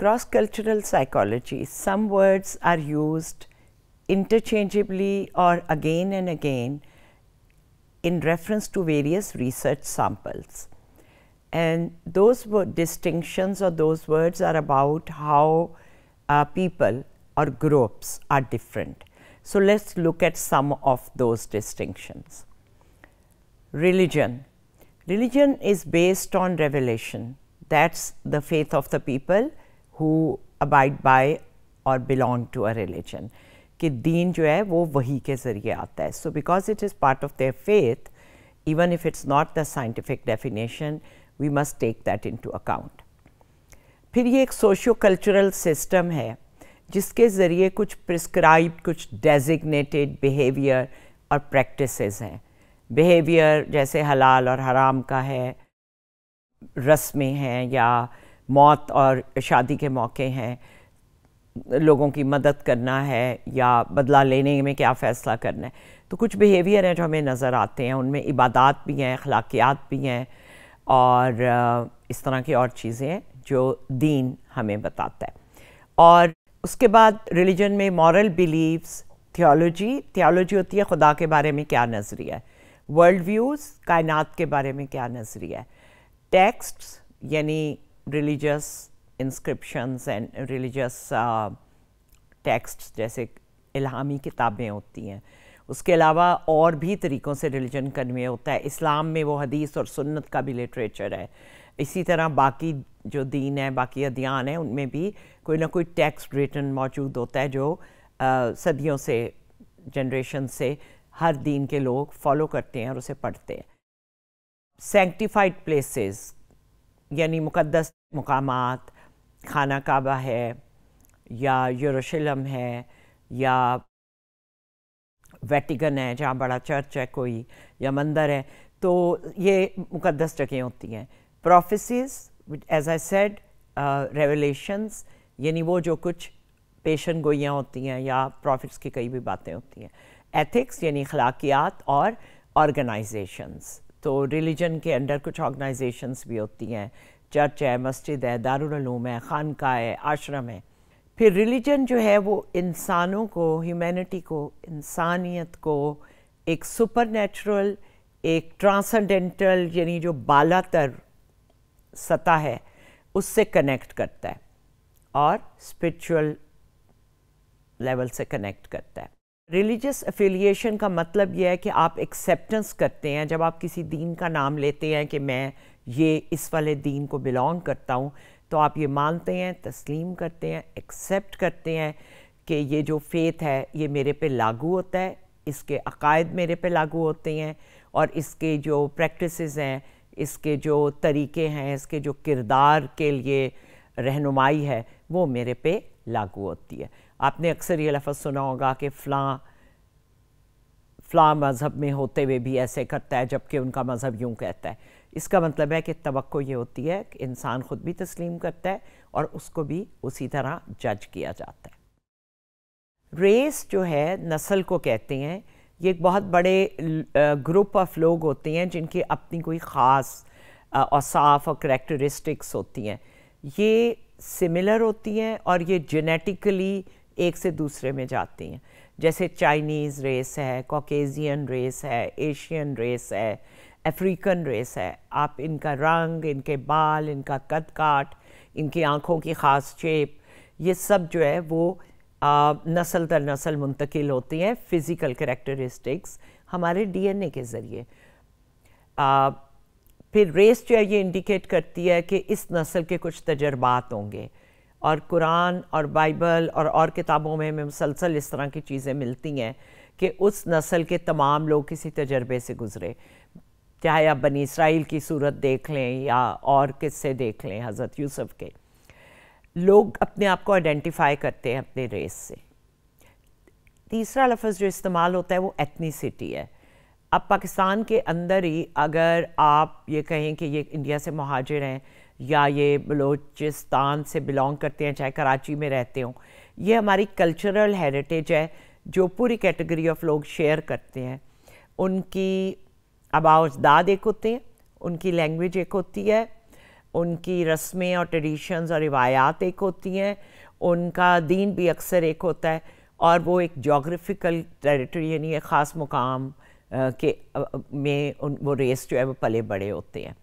across cultural psychology, some words are used interchangeably or again and again in reference to various research samples. And those distinctions or those words are about how uh, people or groups are different. So, let us look at some of those distinctions. Religion. Religion is based on revelation, that is the faith of the people who abide by और belong to a religion कि दीन जो है वो वही के ज़रिए आता है so because it is part of their faith even if it's not the definition we must take that into account फिर ये एक सोशो कल्चरल सिस्टम है जिसके ज़रिए कुछ प्रिस्क्राइब कुछ डेजिग्नेटेड बिहेवियर और प्रैक्टिस हैं बिहेवियर जैसे हलाल और हराम का है रस्में हैं या मौत और शादी के मौके हैं लोगों की मदद करना है या बदला लेने में क्या फ़ैसला करना है तो कुछ बिहेवियर हैं जो हमें नज़र आते हैं उनमें इबादत भी हैं अखलाकियात भी हैं और इस तरह की और चीज़ें हैं जो दीन हमें बताता है और उसके बाद रिलीजन में मॉरल बिलीव्स थियोलॉजी थियोलॉजी होती है खुदा के बारे में क्या नज़रिया है वर्ल्ड व्यूज़ कायनात के बारे में क्या नज़रिया है टेक्स्ट यानी religious inscriptions and religious uh, texts जैसे इलामी किताबें होती हैं उसके अलावा और भी तरीक़ों से रिलीजन कन्वे होता है इस्लाम में वो हदीस और सुन्नत का भी लिटरेचर है इसी तरह बाकी जो दीन है बाकी अदियान है उनमें भी कोई ना कोई टेक्स्ट रिटर्न मौजूद होता है जो आ, uh, सदियों से जनरेशन से हर दीन के लोग फॉलो करते हैं और उसे पढ़ते हैं सेंक्टिफाइड प्लेसेस यानी मुक़दस मकाम खाना काबा है या यरूशलम है या वेटिकन है जहाँ बड़ा चर्च है कोई या मंदिर है तो ये मुकदस जगहें होती हैं prophecies as I said revelations यानी वो जो कुछ पेशन गोइयाँ होती हैं या प्रॉफिट्स की कई भी बातें होती हैं एथिक्स यानी अखलाकियात और ऑर्गेनाइजेशंस तो रिलीजन के अंडर कुछ ऑर्गेनाइजेशंस भी होती हैं चर्च है मस्जिद है दारूम है खानका है आश्रम है फिर रिलीजन जो है वो इंसानों को ह्यूमैनिटी को इंसानियत को एक सुपर नेचुरल एक ट्रांसेंडेंटल यानी जो बालातर सतह है उससे कनेक्ट करता है और स्पिरिचुअल लेवल से कनेक्ट करता है रिलीजियस एफिलिएशन का मतलब यह है कि आप एक्सेप्टेंस करते हैं जब आप किसी दीन का नाम लेते हैं कि मैं ये इस वाले दीन को बिलोंग करता हूँ तो आप ये मानते हैं तस्लीम करते हैं एक्सेप्ट करते हैं कि ये जो फेथ है ये मेरे पे लागू होता है इसके अकायद मेरे पे लागू होते हैं और इसके जो प्रैक्टिसेस हैं इसके जो तरीके हैं इसके जो किरदार के लिए रहनुमाई है वो मेरे पे लागू होती है आपने अक्सर ये लफ्ज़ सुना होगा कि फ़लाँ फ़लाँ मज़हब में होते हुए भी ऐसे करता है जबकि उनका मज़हब यूँ कहता है इसका मतलब है कि तो ये होती है कि इंसान ख़ुद भी तस्लीम करता है और उसको भी उसी तरह जज किया जाता है रेस जो है नस्ल को कहते हैं ये एक बहुत बड़े ग्रुप ऑफ लोग होते हैं जिनकी अपनी कोई ख़ास औसाफ और करेक्टरिस्टिक्स होती हैं ये सिमिलर होती हैं और ये जेनेटिकली एक से दूसरे में जाती हैं जैसे चाइनीज़ रेस है कॉकेजियन रेस है एशियन रेस है अफ्रीकन रेस है आप इनका रंग इनके बाल इनका कद काट इनकी आँखों की ख़ास शेप ये सब जो है वो नसल दर नसल मुंतकिल होती हैं फ़िज़िकल करेक्टरिस्टिक्स हमारे डीएनए के ज़रिए फिर रेस जो है ये इंडिकेट करती है कि इस नस्ल के कुछ तजर्बात होंगे और कुरान और बाइबल और और किताबों में हमें मुसलसल इस तरह की चीज़ें मिलती हैं कि उस नस्ल के तमाम लोग किसी तजर्बे से गुज़रे चाहे आप बनी इसराइल की सूरत देख लें या और किस्से देख लें हज़रत यूसुफ़ के लोग अपने आप को आइडेंटिफाई करते हैं अपने रेस से तीसरा लफ्ज़ जो इस्तेमाल होता है वो एथनीसिटी है अब पाकिस्तान के अंदर ही अगर आप ये कहें कि ये इंडिया से महाजिर हैं या ये बलोचिस्तान से बिलोंग करते हैं चाहे कराची में रहते हों ये हमारी कल्चरल हेरिटेज है जो पूरी कैटेगरी ऑफ लोग शेयर करते हैं उनकी आबा अजदाद एक होते हैं उनकी लैंग्वेज एक होती है उनकी रस्में और ट्रेडिशंस और रिवायात एक होती हैं उनका दीन भी अक्सर एक होता है और वो एक जोग्राफिकल टेरिटरी यानी एक ख़ास मुकाम के में उन वो रेस जो है वो पले बड़े होते हैं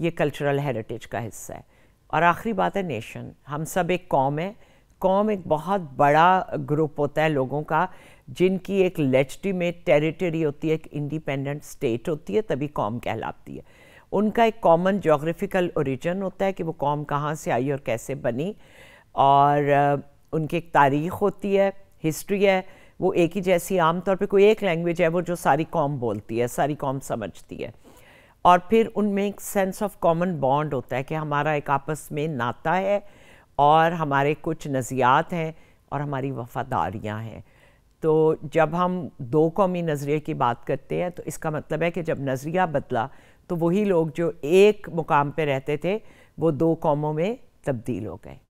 ये कल्चरल हेरिटेज का हिस्सा है और आखिरी बात है नेशन हम सब एक कौम है कौम एक बहुत बड़ा ग्रुप होता है लोगों का जिनकी एक में टेरिटरी होती है एक इंडिपेंडेंट स्टेट होती है तभी कौम कहलाती है उनका एक कॉमन जोग्राफिकल ओरिजिन होता है कि वो कौम कहाँ से आई और कैसे बनी और उनकी एक तारीख होती है हिस्ट्री है वो एक ही जैसी आमतौर पे कोई एक लैंग्वेज है वो जो सारी कॉम बोलती है सारी कॉम समझती है और फिर उनमें एक सेंस ऑफ कॉमन बॉन्ड होता है कि हमारा एक आपस में नाता है और हमारे कुछ नज़रियात हैं और हमारी वफ़ादारियाँ हैं तो जब हम दो कौमी नज़रिए की बात करते हैं तो इसका मतलब है कि जब नज़रिया बदला तो वही लोग जो एक मुकाम पर रहते थे वो दो कौमों में तब्दील हो गए